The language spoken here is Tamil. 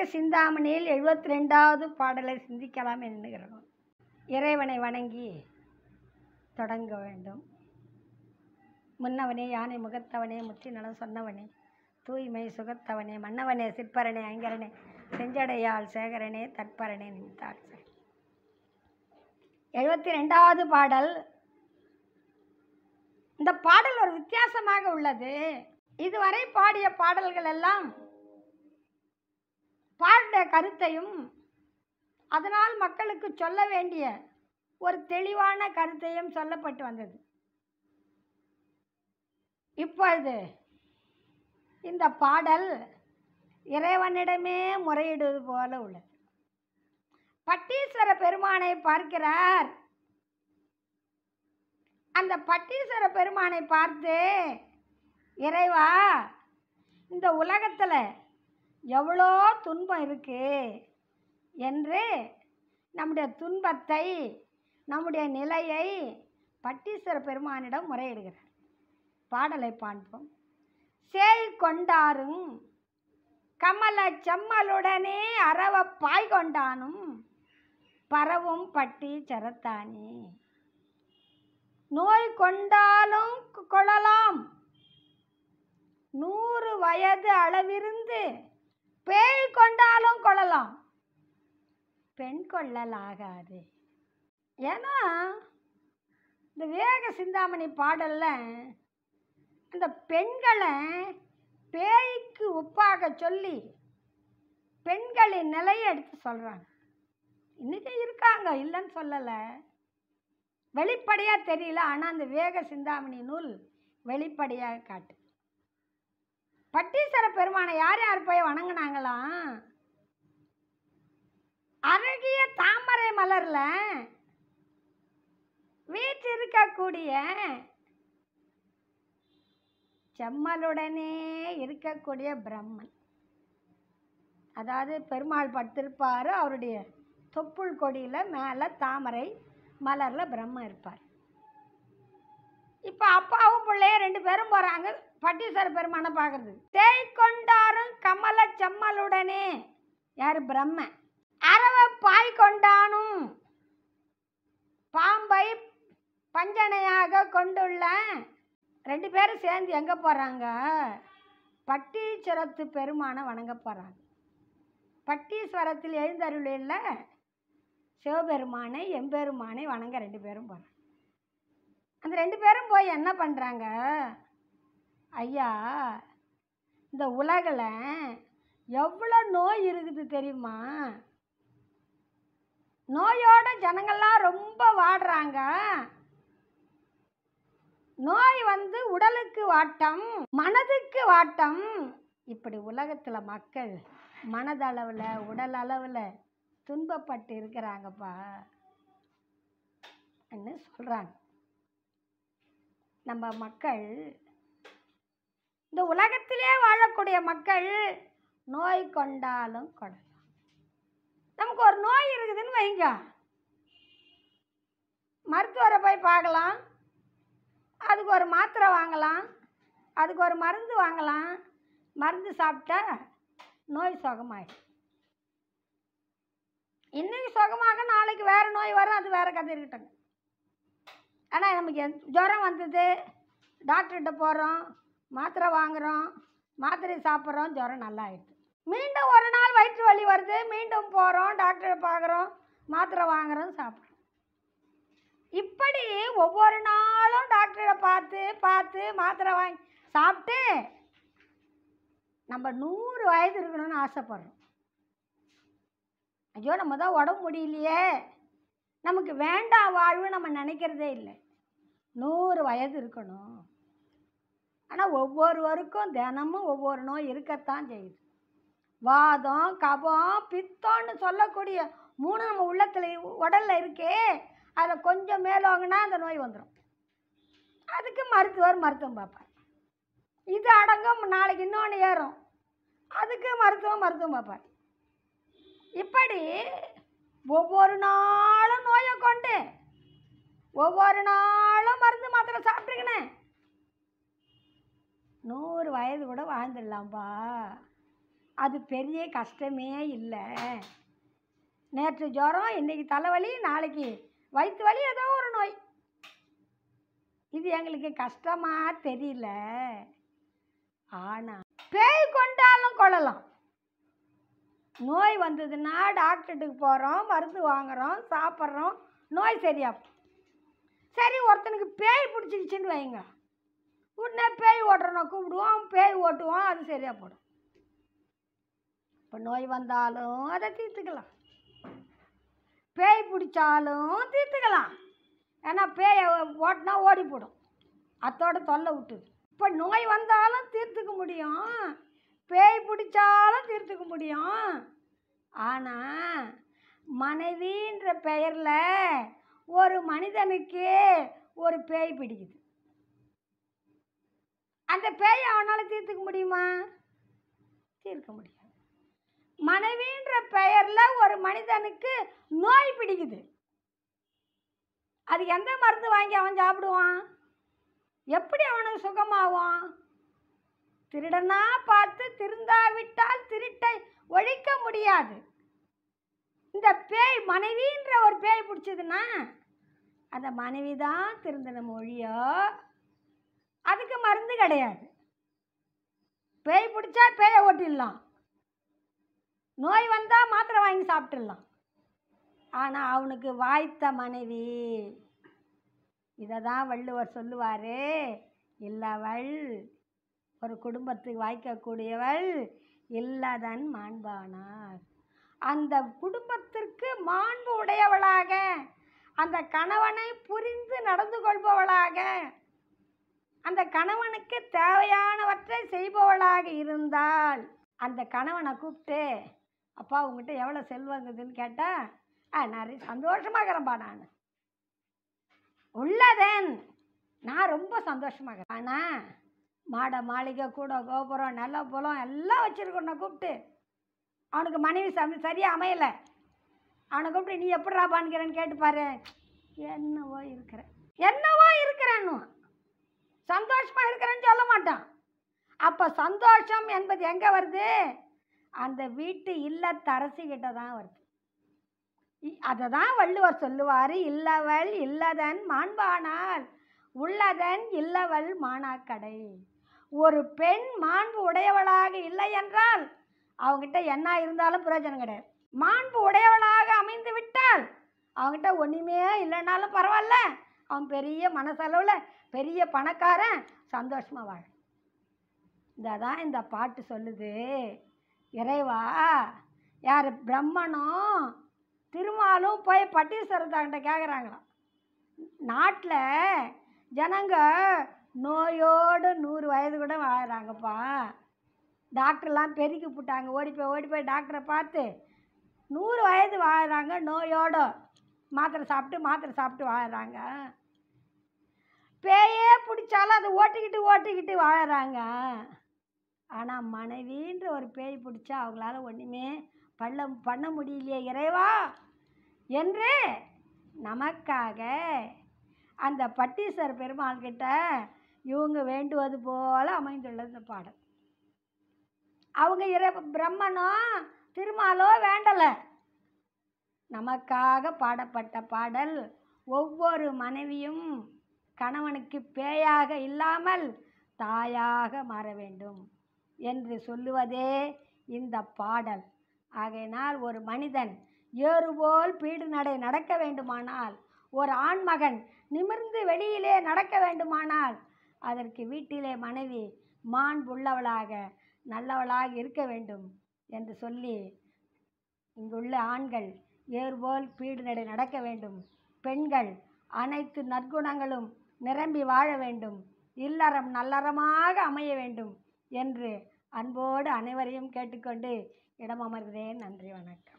நாயக சிந்தாமணியில் எழுபத்தி ரெண்டாவது பாடலை சிந்திக்கலாம் எண்ணுகிறோம் இறைவனை வணங்கி தொடங்க வேண்டும் முன்னவனே யானை முகத்தவனே முத்தி நலம் சொன்னவனே தூய்மை சுகத்தவனே மன்னவனே சிற்பரனே ஐங்கரனே செஞ்சடையாள் சேகரனே தற்பரனே நினைத்தாள் எழுபத்தி ரெண்டாவது பாடல் இந்த பாடல் ஒரு வித்தியாசமாக உள்ளது இதுவரை பாடிய பாடல்கள் எல்லாம் பாடின கருத்தையும் அதனால் மக்களுக்கு சொல்ல வேண்டிய ஒரு தெளிவான கருத்தையும் சொல்லப்பட்டு வந்தது இப்பொழுது இந்த பாடல் இறைவனிடமே முறையிடுவது போல உள்ளது பட்டீஸ்வர பெருமானை பார்க்கிறார் அந்த பட்டீஸ்வர பெருமானை பார்த்து இறைவா இந்த உலகத்தில் எவ்வளோ துன்பம் இருக்குது என்று நம்முடைய துன்பத்தை நம்முடைய நிலையை பட்டீஸ்வர பெருமானிடம் முறையிடுகிறார் பாடலை பாண்போம் சேய் கொண்டாரும் கமல செம்மலுடனே அறவ பாய் கொண்டானும் பரவும் பட்டி சரத்தானி நோய் கொண்டாலும் கொள்ளலாம் நூறு வயது அளவிருந்து பேய் கொண்டாலும் கொள்ளலாம் பெண் கொள்ளலாகாது ஏன்னா இந்த வேக சிந்தாமணி பாடலில் அந்த பெண்களை பேய்க்கு ஒப்பாக சொல்லி பெண்களின் நிலையை எடுத்து சொல்கிறாங்க இன்றைக்கி இருக்காங்க இல்லைன்னு சொல்லலை வெளிப்படையாக தெரியல ஆனால் அந்த வேக சிந்தாமணி நூல் வெளிப்படையாக காட்டு பட்டீஸ்வர பெருமானை யார் யார் போய் வணங்கினாங்களாம் அழகிய தாமரை மலரில் வீற்றிருக்கக்கூடிய செம்மலுடனே இருக்கக்கூடிய பிரம்மன் அதாவது பெருமாள் படுத்திருப்பார் அவருடைய தொப்புள் கொடியில் மேலே தாமரை மலரில் பிரம்ம இருப்பார் இப்போ அப்பாவும் பிள்ளைய ரெண்டு பேரும் போகிறாங்க பட்டீஸ்வர பெருமானை பார்க்கறது தேய் கொண்டாரும் கமல செம்மலுடனே யார் பிரம்ம அறவை பாய் கொண்டானும் பாம்பை பஞ்சனையாக கொண்டுள்ள ரெண்டு பேரும் சேர்ந்து எங்கே போகிறாங்க பட்டீஸ்வரத்து பெருமானை வணங்க போகிறாங்க பட்டீஸ்வரத்தில் எழுந்தருளில் சிவபெருமானை எம்பெருமானை வணங்க ரெண்டு பேரும் போகிறாங்க அந்த ரெண்டு பேரும் போய் என்ன பண்ணுறாங்க ஐயா இந்த உலகில் எவ்வளோ நோய் இருக்குது தெரியுமா நோயோட ஜனங்கள்லாம் ரொம்ப வாடுறாங்க நோய் வந்து உடலுக்கு வாட்டம் மனதுக்கு வாட்டம் இப்படி உலகத்தில் மக்கள் மனதளவில் உடல் அளவில் துன்பப்பட்டு இருக்கிறாங்கப்பா என்ன சொல்கிறாங்க நம்ம மக்கள் இந்த உலகத்திலே வாழக்கூடிய மக்கள் நோய் கொண்டாலும் கொடலாம் நமக்கு ஒரு நோய் இருக்குதுன்னு வைங்க மருத்துவரை போய் பார்க்கலாம் அதுக்கு ஒரு மாத்திரை வாங்கலாம் அதுக்கு ஒரு மருந்து வாங்கலாம் மருந்து சாப்பிட்டா நோய் சுகமாயிடும் இன்றைக்கி சுகமாக நாளைக்கு வேறு நோய் வரும் அது வேறு கதை இருக்கட்டும் ஆனால் நமக்கு எந் ஜுரம் வந்தது டாக்டர்கிட்ட போகிறோம் மாத்திரை வாங்குகிறோம் மாத்திரை சாப்பிட்றோம் ஜுரம் நல்லா ஆயிடுது மீண்டும் ஒரு நாள் வயிற்று வலி வருது மீண்டும் போகிறோம் டாக்டரை பார்க்குறோம் மாத்திரை வாங்குகிறோம் சாப்பிட்றோம் இப்படி ஒவ்வொரு நாளும் டாக்டரை பார்த்து பார்த்து மாத்திரை வாங்கி சாப்பிட்டு நம்ம நூறு வயது இருக்கணும்னு ஆசைப்பட்றோம் ஐயோ நம்ம தான் உடம்பு முடியலையே நமக்கு வேண்டாம் வாழ்வு நம்ம நினைக்கிறதே இல்லை நூறு வயது இருக்கணும் ஆனால் ஒவ்வொருவருக்கும் தினமும் ஒவ்வொரு நோய் இருக்கத்தான் செய்யுது வாதம் கபம் பித்தம்னு சொல்லக்கூடிய மூணு நம்ம உள்ளத்தில் உடலில் இருக்கே அதில் கொஞ்சம் மேலோங்கன்னா அந்த நோய் வந்துடும் அதுக்கு மருத்துவர் மருத்துவம் பார்ப்பார் இது அடங்கும் நாளைக்கு இன்னொன்று ஏறும் அதுக்கு மருத்துவம் மருத்துவம் பார்ப்பார் இப்படி ஒவ்வொரு நாளும் நோயை கொண்டு ஒவ்வொரு நாளும் மருந்து மாத்திரை சாப்பிட்டுருக்கணும் நூறு வயது கூட வாழ்ந்துடலாம்ப்பா அது பெரிய கஷ்டமே இல்லை நேற்று ஜுரம் இன்றைக்கி தலைவலி நாளைக்கு வயிற்று வலி ஏதோ ஒரு நோய் இது எங்களுக்கு கஷ்டமாக தெரியல ஆனால் பேய் கொண்டாலும் கொள்ளலாம் நோய் வந்ததுன்னா டாக்டர்கிட்ட போகிறோம் மருந்து வாங்குகிறோம் சாப்பிட்றோம் நோய் சரியாகும் சரி ஒருத்தனுக்கு பேய் பிடிச்சிருச்சின்னு வைங்க உடனே பேய் ஓட்டுறனை கூப்பிடுவோம் பேய் ஓட்டுவோம் அது சரியாக போடும் இப்போ நோய் வந்தாலும் அதை தீர்த்துக்கலாம் பேய் பிடிச்சாலும் தீர்த்துக்கலாம் ஏன்னா பேயை ஓட்டினா ஓடி போடும் அத்தோட தொல்லை விட்டுது இப்போ நோய் வந்தாலும் தீர்த்துக்க முடியும் பேய் பிடிச்சாலும் தீர்த்துக்க முடியும் ஆனால் மனைவின்ற பெயரில் ஒரு மனிதனுக்கு ஒரு பேய் பிடிக்குது அந்த பேயை அவனால் தீர்த்துக்க முடியுமா தீர்க்க முடியாது மனைவின்ற பெயரில் ஒரு மனிதனுக்கு நோய் பிடிக்குது அது எந்த மருந்து வாங்கி அவன் சாப்பிடுவான் எப்படி அவனுக்கு சுகமாகும் திருடனா பார்த்து திருந்தாவிட்டால் திருட்டை ஒழிக்க முடியாது இந்த பேய் மனைவின்ற ஒரு பேய் பிடிச்சதுன்னா அந்த மனைவி தான் திருந்தன மொழியோ அதுக்கு மருந்து கிடையாது பேய் பிடிச்சா பேயை ஓட்டிடலாம் நோய் வந்தால் மாத்திரை வாங்கி சாப்பிட்டுடலாம் ஆனால் அவனுக்கு வாய்த்த மனைவி இதை தான் வள்ளுவர் சொல்லுவார் இல்லவள் ஒரு குடும்பத்தை வாய்க்கக்கூடியவள் இல்லதன் மாண்பானார் அந்த குடும்பத்திற்கு மாண்பு உடையவளாக அந்த கணவனை புரிந்து நடந்து கொள்பவளாக அந்த கணவனுக்கு தேவையானவற்றை செய்பவளாக இருந்தால் அந்த கணவனை கூப்பிட்டு அப்பா உங்ககிட்ட எவ்வளோ செல்வங்குதுன்னு கேட்டால் ஆ நிறைய சந்தோஷமாக இருக்கிறேன்ப்பா நான் உள்ளதன் நான் ரொம்ப சந்தோஷமாக ஆனால் மாடை மாளிகை கூட கோபுரம் நல்ல புலம் எல்லாம் வச்சுருக்கணும் நான் கூப்பிட்டு அவனுக்கு மனைவி சமை சரியாக அமையலை அவனை கூப்பிட்டு நீ எப்படிடா பான்கிறேன்னு கேட்டுப்பாரு என்னவோ இருக்கிறேன் என்னவோ இருக்கிறேன்னு சந்தோஷமாக இருக்கிறேன்னு சொல்ல மாட்டான் அப்போ சந்தோஷம் என்பது எங்கே வருது அந்த வீட்டு இல்லத்தரசிக்கிட்ட தான் வருது அதை தான் வள்ளுவர் சொல்லுவார் இல்லவள் இல்லதன் மாண்பானால் உள்ளதன் இல்லவள் மானாக்கடை ஒரு பெண் மாண்பு உடையவளாக இல்லை என்றால் அவங்ககிட்ட என்ன இருந்தாலும் பிரயோஜனம் கிடையாது மாண்பு உடையவளாக அமைந்து விட்டால் அவங்ககிட்ட ஒன்றுமே இல்லைனாலும் பரவாயில்ல அவன் பெரிய மனசளவில் பெரிய பணக்காரன் சந்தோஷமாக வாழ் இதை தான் இந்த பாட்டு சொல்லுது இறைவா யார் பிரம்மனும் திருமாலும் போய் பட்டீஸ்வரத்தாங்கிட்ட கேட்குறாங்களாம் நாட்டில் ஜனங்கள் நோயோடு நூறு வயது கூட வாழ்கிறாங்கப்பா டாக்டர்லாம் பெருக்கி போட்டாங்க ஓடி போய் ஓடி போய் டாக்டரை பார்த்து நூறு வயது வாழ்கிறாங்க நோயோடு மாத்திரை சாப்பிட்டு மாத்திரை சாப்பிட்டு வாழ்கிறாங்க பேயே பிடிச்சாலும் அதை ஓட்டிக்கிட்டு ஓட்டிக்கிட்டு வாழறாங்க ஆனால் மனைவின்ற ஒரு பேய் பிடிச்சா அவங்களால ஒன்றுமே பண்ண பண்ண முடியலையே இறைவா என்று நமக்காக அந்த பெருமாள் கிட்ட இவங்க வேண்டுவது போல அமைந்துள்ளது இந்த பாடல் அவங்க இற பிரம்மனோ திருமாலோ வேண்டலை நமக்காக பாடப்பட்ட பாடல் ஒவ்வொரு மனைவியும் கணவனுக்கு பேயாக இல்லாமல் தாயாக மாற வேண்டும் என்று சொல்லுவதே இந்த பாடல் ஆகையினால் ஒரு மனிதன் ஏறுபோல் பீடு நடை நடக்க வேண்டுமானால் ஒரு ஆண்மகன் நிமிர்ந்து வெளியிலே நடக்க வேண்டுமானால் அதற்கு வீட்டிலே மனைவி மாண்புள்ளவளாக நல்லவளாக இருக்க வேண்டும் என்று சொல்லி இங்குள்ள ஆண்கள் ஏர்போல் பீடு நடை நடக்க வேண்டும் பெண்கள் அனைத்து நற்குணங்களும் நிரம்பி வாழ வேண்டும் இல்லறம் நல்லறமாக அமைய வேண்டும் என்று அன்போடு அனைவரையும் கேட்டுக்கொண்டு இடமமர்கிறேன் நன்றி வணக்கம்